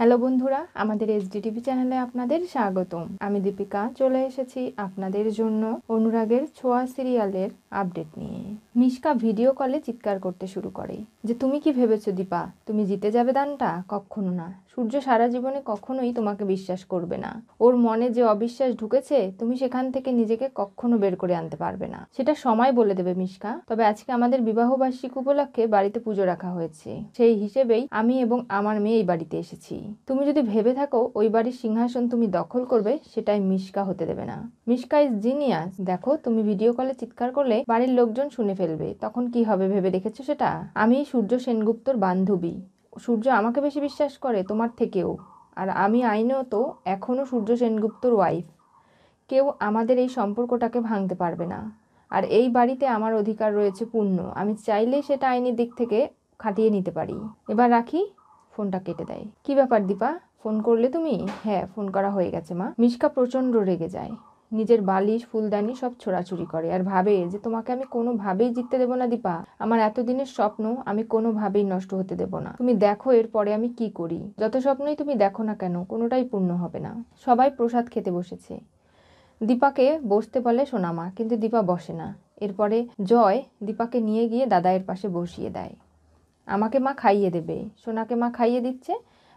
hello বন্ধুরা আমাদের SDTV চ্যানেলে আপনাদের স্বাগতম আমি দীপিকা চলে এসেছি আপনাদের জন্য অনুরাগের ছোঁয়া সিরিয়ালের আপডেট নিয়ে মিশকা ভিডিও কলে চিৎকার করতে শুরু করে যে তুমি কি ভেবেছো দীপা তুমি জিতে যাবে দানটা কখনো না সূর্য সারা জীবনে কখনোই তোমাকে বিশ্বাস করবে না ওর মনে যে অবিশ্বাস ঢুকেছে তুমি সেখান থেকে নিজেকে কখনো বের করে আনতে পারবে না সেটা সময় বলে দেবে মিশকা তবে আজকে আমাদের বিবাহবার্ষিক উপলক্ষে বাড়িতে পুজো রাখা হয়েছে সেই হিসেবেই আমি এবং আমার মেয়ে এই বাড়িতে এসেছি তুমি যদি ভেবে থাকো ওই বাড়ির সিংহাসন তুমি দখল করবে সেটাই মিশকা হতে দেবে না মিশকা ইজ জিনিয়াস দেখো তুমি ভিডিও কলে চিৎকার করলে বাড়ির লোকজন শুনে ফেলবে তখন কি হবে ভেবে দেখেছো সেটা আমি সূর্য সেনগুপ্তর বান্ধবী সূর্য আমাকে বেশি বিশ্বাস করে তোমার থেকেও আর আমি আইনত এখনও সূর্য সেনগুপ্তর ওয়াইফ কেউ আমাদের এই সম্পর্কটাকে ভাঙতে পারবে না আর এই বাড়িতে আমার অধিকার রয়েছে পূর্ণ আমি চাইলেই সেটা আইনি দিক থেকে খাটিয়ে নিতে পারি এবার রাখি ফোনটা কেটে দেয় কি ব্যাপার দীপা ফোন করলে তুমি হ্যাঁ ফোন করা হয়ে গেছে মা মিশকা প্রচণ্ড রেগে যায় নিজের বালিশ ফুলদানি সব ছোড়াছুরি করে আর ভাবে যে তোমাকে আমি কোনোভাবেই জিততে দেবো না দীপা আমার এতদিনের স্বপ্ন আমি কোনোভাবেই নষ্ট হতে দেবো না তুমি দেখো এরপরে আমি কি করি যত স্বপ্নই তুমি দেখো না কেন কোনোটাই পূর্ণ হবে না সবাই প্রসাদ খেতে বসেছে দীপাকে বসতে বলে সোনামা কিন্তু দীপা বসে না এরপরে জয় দীপাকে নিয়ে গিয়ে দাদায়ের পাশে বসিয়ে দেয় আমাকে মা খাইয়ে দেবে সোনাকে মা খাইয়ে দিচ্ছে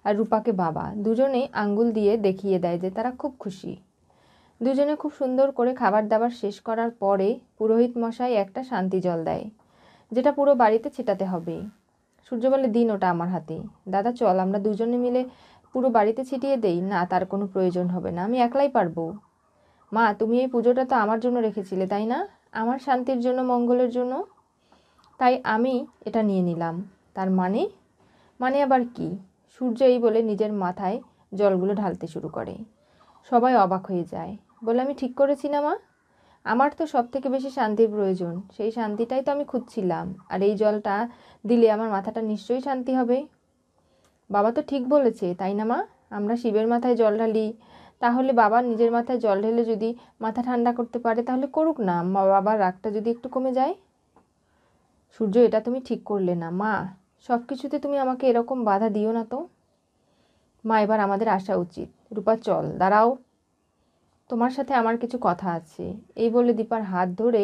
আর রূপাকে বাবা দুজনেই আঙ্গুল দিয়ে দেখিয়ে দেয় যে তারা খুব খুশি দুজনে খুব সুন্দর করে খাবার দাবার শেষ করার পরে পুরোহিত মশাই একটা শান্তি জল দেয় যেটা পুরো বাড়িতে ছিটাতে হবে সূর্য বলে দিন ওটা আমার হাতে দাদা চল আমরা দুজনে মিলে পুরো বাড়িতে ছিটিয়ে দেই না তার কোনো প্রয়োজন হবে না আমি একলাই পারবো মা তুমি এই পুজোটা তো আমার জন্য রেখেছিলে তাই না আমার শান্তির জন্য মঙ্গলের জন্য তাই আমি এটা নিয়ে নিলাম তার মানে মানে আবার কি সূর্য এই বলে নিজের মাথায় জলগুলো ঢালতে শুরু করে সবাই অবাক হয়ে যায় বলে আমি ঠিক করেছি না মা আমার তো সব থেকে বেশি শান্তির প্রয়োজন সেই শান্তিটাই তো আমি খুঁজছিলাম আর এই জলটা দিলে আমার মাথাটা নিশ্চয়ই শান্তি হবে বাবা তো ঠিক বলেছে তাই না মা আমরা শিবের মাথায় জল ঢালি তাহলে বাবা নিজের মাথায় জল ঢেলে যদি মাথা ঠান্ডা করতে পারে তাহলে করুক না মা বাবার রাগটা যদি একটু কমে যায় সূর্য এটা তুমি ঠিক করলে না মা সব কিছুতে তুমি আমাকে এরকম বাধা দিও না তো মা এবার আমাদের আসা উচিত রূপা চল দাঁড়াও তোমার সাথে আমার কিছু কথা আছে এই বলে দীপার হাত ধরে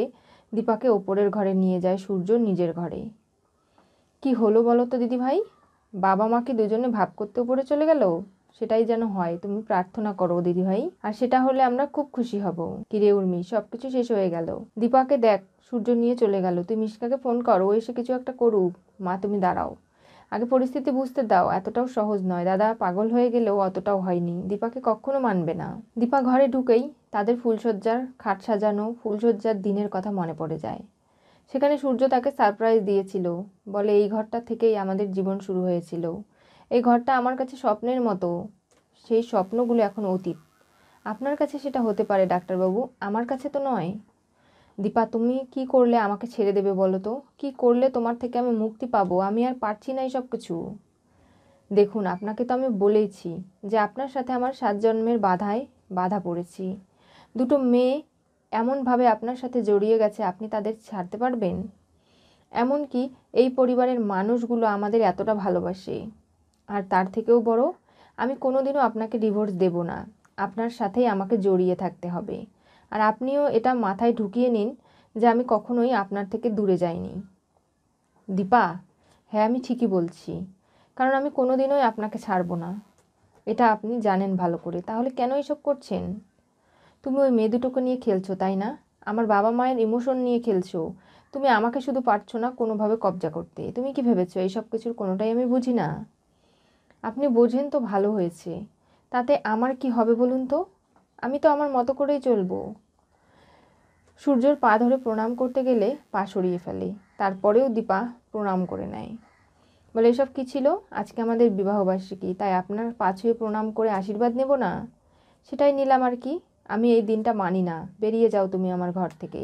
দীপাকে ওপরের ঘরে নিয়ে যায় সূর্য নিজের ঘরে কি হলো বলো তো দিদিভাই বাবা মাকে দুজনে ভাব করতে ওপরে চলে গেল সেটাই যেন হয় তুমি প্রার্থনা করো দিদিভাই আর সেটা হলে আমরা খুব খুশি হব কিরে উর্মি সব কিছু শেষ হয়ে গেল দীপাকে দেখ সূর্য নিয়ে চলে গেল তুই মিশকাকে ফোন করো এসে কিছু একটা করুক মা তুমি দাঁড়াও আগে পরিস্থিতি বুঝতে দাও এতটাও সহজ নয় দাদা পাগল হয়ে গেলেও অতটাও হয়নি দীপাকে কখনো মানবে না দীপা ঘরে ঢুকেই তাদের ফুলসজ্জার খাট সাজানো ফুলসজ্জার দিনের কথা মনে পড়ে যায় সেখানে সূর্য তাকে সারপ্রাইজ দিয়েছিল বলে এই ঘরটা থেকেই আমাদের জীবন শুরু হয়েছিল এই ঘরটা আমার কাছে স্বপ্নের মতো সেই স্বপ্নগুলো এখন অতীত আপনার কাছে সেটা হতে পারে ডাক্তারবাবু আমার কাছে তো নয় দীপা তুমি কি করলে আমাকে ছেড়ে দেবে বলো তো কি করলে তোমার থেকে আমি মুক্তি পাবো আমি আর পারছি না সব কিছু দেখুন আপনাকে তো আমি বলেইছি যে আপনার সাথে আমার সাত জন্মের বাধায় বাধা পড়েছি দুটো মেয়ে এমনভাবে আপনার সাথে জড়িয়ে গেছে আপনি তাদের ছাড়তে পারবেন এমনকি এই পরিবারের মানুষগুলো আমাদের এতটা ভালোবাসে আর তার থেকেও বড় আমি কোনোদিনও আপনাকে ডিভোর্স দেব না আপনার সাথেই আমাকে জড়িয়ে থাকতে হবে আর আপনিও এটা মাথায় ঢুকিয়ে নিন যে আমি কখনোই আপনার থেকে দূরে যাইনি দীপা হ্যাঁ আমি ঠিকই বলছি কারণ আমি কোনোদিনই আপনাকে ছাড়বো না এটা আপনি জানেন ভালো করে তাহলে কেন এসব করছেন তুমি ওই মেয়ে দুটোকে নিয়ে খেলছো তাই না আমার বাবা মায়ের ইমোশন নিয়ে খেলছো তুমি আমাকে শুধু পারছো না কোনোভাবে কবজা করতে তুমি কি ভেবেছো এইসব কিছুর কোনোটাই আমি বুঝি না আপনি বোঝেন তো ভালো হয়েছে তাতে আমার কি হবে বলুন তো আমি তো আমার মতো করেই চলবো সূর্যর পা ধরে প্রণাম করতে গেলে পা সরিয়ে ফেলে তারপরেও দীপা প্রণাম করে নেয় বলে এসব কী ছিল আজকে আমাদের বিবাহবার্ষিকী তাই আপনার পা ছুঁয়ে প্রণাম করে আশীর্বাদ নেব না সেটাই নিলাম আর কি আমি এই দিনটা মানি না বেরিয়ে যাও তুমি আমার ঘর থেকে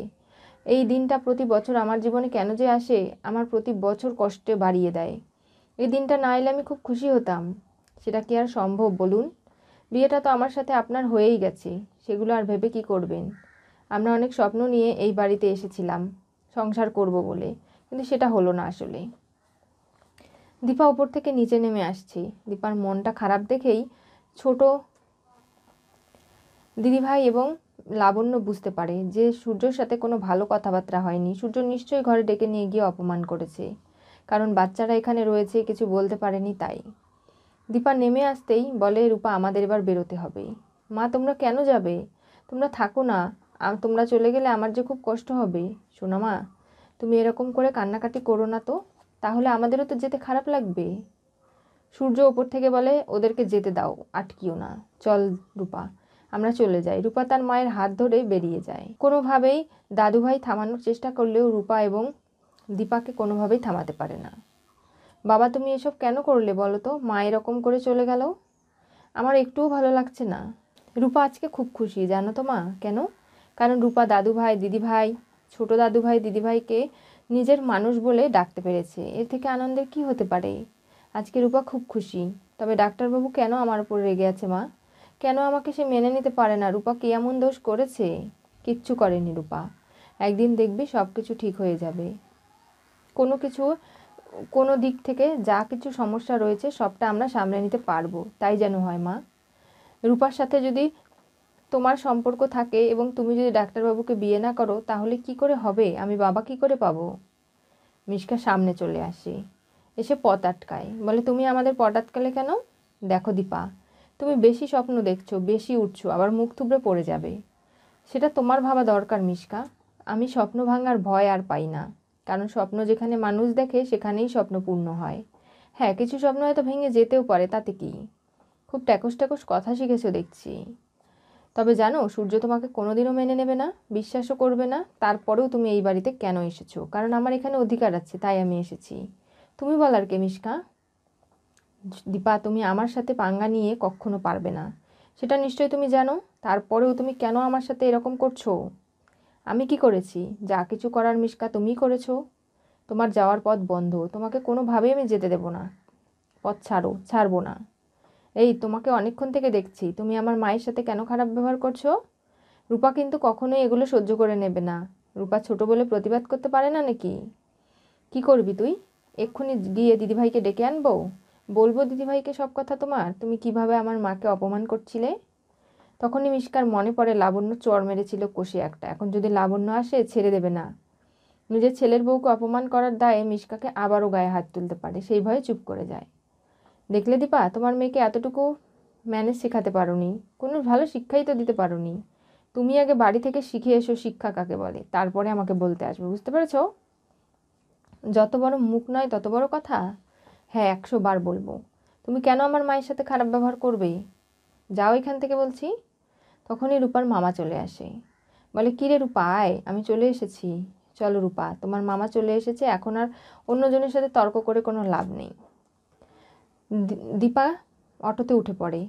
এই দিনটা প্রতি বছর আমার জীবনে কেন যে আসে আমার প্রতি বছর কষ্টে বাড়িয়ে দেয় এই দিনটা না এলে আমি খুব খুশি হতাম সেটা কি আর সম্ভব বলুন বিয়েটা তো আমার সাথে আপনার হয়েই গেছে সেগুলো আর ভেবে কি করবেন আমরা অনেক স্বপ্ন নিয়ে এই বাড়িতে এসেছিলাম সংসার করব বলে কিন্তু সেটা হলো না আসলে দীপা ওপর থেকে নিচে নেমে আসছে দীপার মনটা খারাপ দেখেই ছোট দিদিভাই এবং লাবণ্য বুঝতে পারে যে সূর্যর সাথে কোনো ভালো কথাবার্তা হয়নি সূর্য নিশ্চয়ই ঘরে ডেকে নিয়ে গিয়ে অপমান করেছে কারণ বাচ্চারা এখানে রয়েছে কিছু বলতে পারেনি তাই দীপা নেমে আসতেই বলে রূপা আমাদের এবার বেরোতে হবে মা তোমরা কেন যাবে তোমরা থাকো না তোমরা চলে গেলে আমার যে খুব কষ্ট হবে সোনামা তুমি এরকম করে কান্নাকাটি করো না তো তাহলে আমাদেরও তো যেতে খারাপ লাগবে সূর্য ওপর থেকে বলে ওদেরকে যেতে দাও আটকিও না চল রূপা আমরা চলে যাই রূপা তার মায়ের হাত ধরে বেরিয়ে যায় কোনোভাবেই দাদুভাই থামানোর চেষ্টা করলেও রূপা এবং দীপাকে কোনোভাবেই থামাতে পারে না বাবা তুমি এসব কেন করলে বলো তো মা এরকম করে চলে গেল আমার একটুও ভালো লাগছে না রূপা আজকে খুব খুশি জানো তো মা কেন কারণ রূপা দাদুভাই দিদিভাই ছোট দাদুভাই দিদিভাইকে নিজের মানুষ বলে ডাকতে পেরেছে এর থেকে আনন্দের কি হতে পারে আজকে রূপা খুব খুশি তবে ডাক্তারবাবু কেন আমার উপর রেগে আছে মা কেন আমাকে সে মেনে নিতে পারে না রূপা কে এমন দোষ করেছে কিচ্ছু করেনি রূপা একদিন দেখবি সব কিছু ঠিক হয়ে যাবে কোনো কিছু কোনো দিক থেকে যা কিছু সমস্যা রয়েছে সবটা আমরা সামলে নিতে পারবো তাই যেন হয় মা রূপার সাথে যদি তোমার সম্পর্ক থাকে এবং তুমি যদি ডাক্তারবাবুকে বিয়ে না করো তাহলে কি করে হবে আমি বাবা কি করে পাবো মিশকা সামনে চলে আসি এসে পথ আটকায় বলে তুমি আমাদের পথ আটকালে কেন দেখো দীপা তুমি বেশি স্বপ্ন দেখছো বেশি উঠছো আবার মুখ থুবড়ে পড়ে যাবে সেটা তোমার ভাবা দরকার মিশকা আমি স্বপ্ন ভাঙার ভয় আর পাই না কারণ স্বপ্ন যেখানে মানুষ দেখে সেখানেই স্বপ্ন পূর্ণ হয় হ্যাঁ কিছু স্বপ্ন হয়তো ভেঙে যেতেও পারে তাতে কি খুব ট্যাকস ট্যাকস কথা শিখেছো দেখছি তবে জানো সূর্য তোমাকে কোনোদিনও মেনে নেবে না বিশ্বাসও করবে না তারপরেও তুমি এই বাড়িতে কেন এসেছো কারণ আমার এখানে অধিকার আছে তাই আমি এসেছি তুমি বলার কে মিশকা দীপা তুমি আমার সাথে পাঙ্গা নিয়ে কখনো পারবে না সেটা নিশ্চয়ই তুমি জানো তারপরেও তুমি কেন আমার সাথে এরকম করছো আমি কি করেছি যা কিছু করার মিশকা তুমিই করেছো তোমার যাওয়ার পথ বন্ধ তোমাকে কোনোভাবেই আমি যেতে দেবো না পথ ছাড়ো ছাড়বো না এই তোমাকে অনেকক্ষণ থেকে দেখছি তুমি আমার মায়ের সাথে কেন খারাপ ব্যবহার করছো রূপা কিন্তু কখনোই এগুলো সহ্য করে নেবে না রূপা ছোট বলে প্রতিবাদ করতে পারে না নাকি কি করবি তুই এক্ষুনি গিয়ে দিদিভাইকে ডেকে আনবো বলবো দিদিভাইকে সব কথা তোমার তুমি কিভাবে আমার মাকে অপমান করছিলে তখনই মিষ্কার মনে পড়ে লাবণ্য চর মেরেছিল কষি একটা এখন যদি লাবণ্য আসে ছেড়ে দেবে না নিজের ছেলের বউকে অপমান করার দায়ে মিশকাকে আবারও গায়ে হাত তুলতে পারে সেই ভয়ে চুপ করে যায় দেখলে দীপা তোমার মেয়েকে এতটুকু ম্যানেজ শেখাতে পারোনি কোনো ভালো শিক্ষাই তো দিতে পারোনি তুমি আগে বাড়ি থেকে শিখে এসো শিক্ষা কাকে বলে তারপরে আমাকে বলতে আসবে বুঝতে পেরেছ যত বড় মুখ নয় তত বড় কথা হ্যাঁ একশো বার বলবো তুমি কেন আমার মায়ের সাথে খারাপ ব্যবহার করবে যাও এখান থেকে বলছি তখনই রূপার মামা চলে আসে বলে কিরে রূপা আয় আমি চলে এসেছি চলো রূপা তোমার মামা চলে এসেছে এখন আর অন্যজনের সাথে তর্ক করে কোনো লাভ নেই দীপা অটোতে উঠে পড়ে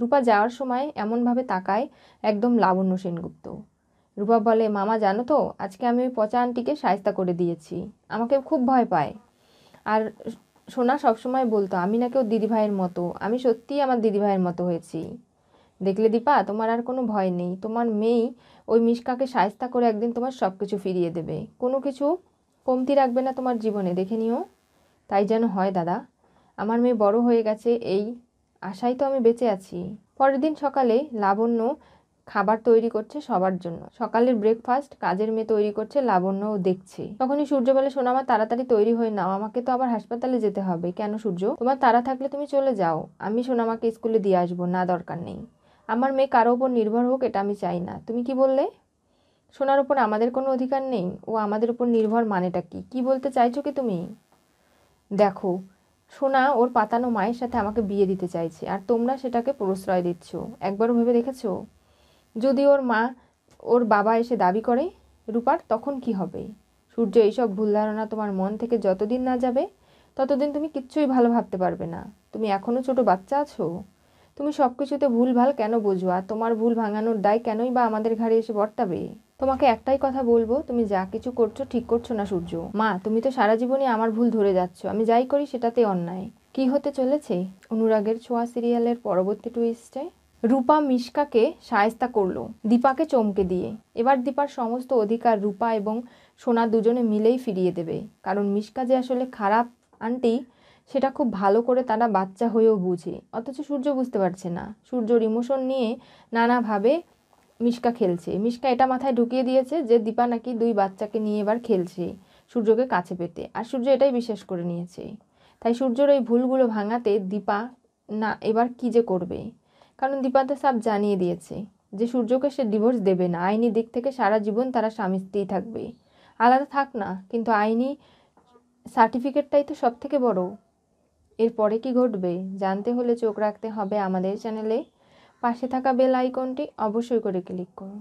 রূপা যাওয়ার সময় এমনভাবে তাকায় একদম লাবণ্য সেনগুপ্ত রূপা বলে মামা জানো তো আজকে আমি ওই পচা আনটিকে সায়স্তা করে দিয়েছি আমাকে খুব ভয় পায় আর সোনা সবসময় বলতো আমি নাকি ওর দিদিভাইয়ের মতো আমি সত্যিই আমার দিদিভাইয়ের মতো হয়েছি দেখলে দীপা তোমার আর কোনো ভয় নেই তোমার মেয়ে ওই মিশকাকে সায়স্তা করে একদিন তোমার সব কিছু ফিরিয়ে দেবে কোনো কিছু কমতি রাখবে না তোমার জীবনে দেখে নিও তাই যেন হয় দাদা আমার মেয়ে বড় হয়ে গেছে এই আশায় তো আমি বেঁচে আছি পরের দিন সকালে লাবণ্য খাবার তৈরি করছে সবার জন্য সকালের ব্রেকফাস্ট কাজের মেয়ে তৈরি করছে লাবণ্যও দেখছে তখনই সূর্য বলে শোনো আমার তাড়াতাড়ি তৈরি হয়ে নাও আমাকে তো আবার হাসপাতালে যেতে হবে কেন সূর্য তোমার তাড়া থাকলে তুমি চলে যাও আমি সোনামাকে স্কুলে দিয়ে আসবো না দরকার নেই আমার মেয়ে কারো ওপর নির্ভর হোক এটা আমি চাই না তুমি কি বললে সোনার ওপর আমাদের কোনো অধিকার নেই ও আমাদের ওপর নির্ভর মানেটা কি কি বলতে চাইছো কি তুমি দেখো সোনা ওর পাতানো মায়ের সাথে আমাকে বিয়ে দিতে চাইছে আর তোমরা সেটাকে প্রশ্রয় দিচ্ছ একবারও ভেবে দেখেছো যদি ওর মা ওর বাবা এসে দাবি করে রূপার তখন কি হবে সূর্য এইসব ভুল ধারণা তোমার মন থেকে যতদিন না যাবে ততদিন তুমি কিচ্ছুই ভালো ভাবতে পারবে না তুমি এখনও ছোট বাচ্চা আছো তুমি সব কিছুতে ভুল ভাল কেন বোঝো আর তোমার ভুল ভাঙানোর দায় কেনই বা আমাদের ঘাড়ে এসে বর্তাবে তোমাকে একটাই কথা বলবো তুমি যা কিছু করছো ঠিক করছো না সূর্য মা তুমি তো সারা জীবনই আমার ভুল ধরে যাচ্ছ আমি যাই করি সেটাতে অন্যায় কি হতে চলেছে অনুরাগের ছোঁয়া সিরিয়ালের পরবর্তী টুইস্টে রূপা মিশকাকে সায়স্তা করলো দীপাকে চমকে দিয়ে এবার দীপার সমস্ত অধিকার রূপা এবং সোনা দুজনে মিলেই ফিরিয়ে দেবে কারণ মিশকা যে আসলে খারাপ আন্টি সেটা খুব ভালো করে তারা বাচ্চা হয়েও বুঝে অথচ সূর্য বুঝতে পারছে না সূর্যর ইমোশন নিয়ে নানাভাবে মিশকা খেলছে মিশকা এটা মাথায় ঢুকিয়ে দিয়েছে যে দীপা নাকি দুই বাচ্চাকে নিয়ে এবার খেলছে সূর্যকে কাছে পেতে আর সূর্য এটাই বিশ্বাস করে নিয়েছে তাই সূর্যর এই ভুলগুলো ভাঙাতে দীপা না এবার কী যে করবে কারণ দীপা তো সাপ জানিয়ে দিয়েছে যে সূর্যকে সে ডিভোর্স দেবে না আইনি দিক থেকে সারা জীবন তারা স্বামী স্ত্রী থাকবে আলাদা থাক না কিন্তু আইনি সার্টিফিকেটটাই তো সব থেকে বড় এরপরে কি ঘটবে জানতে হলে চোখ রাখতে হবে আমাদের চ্যানেলে পাশে থাকা বেল আইকনটি অবশ্যই করে ক্লিক করুন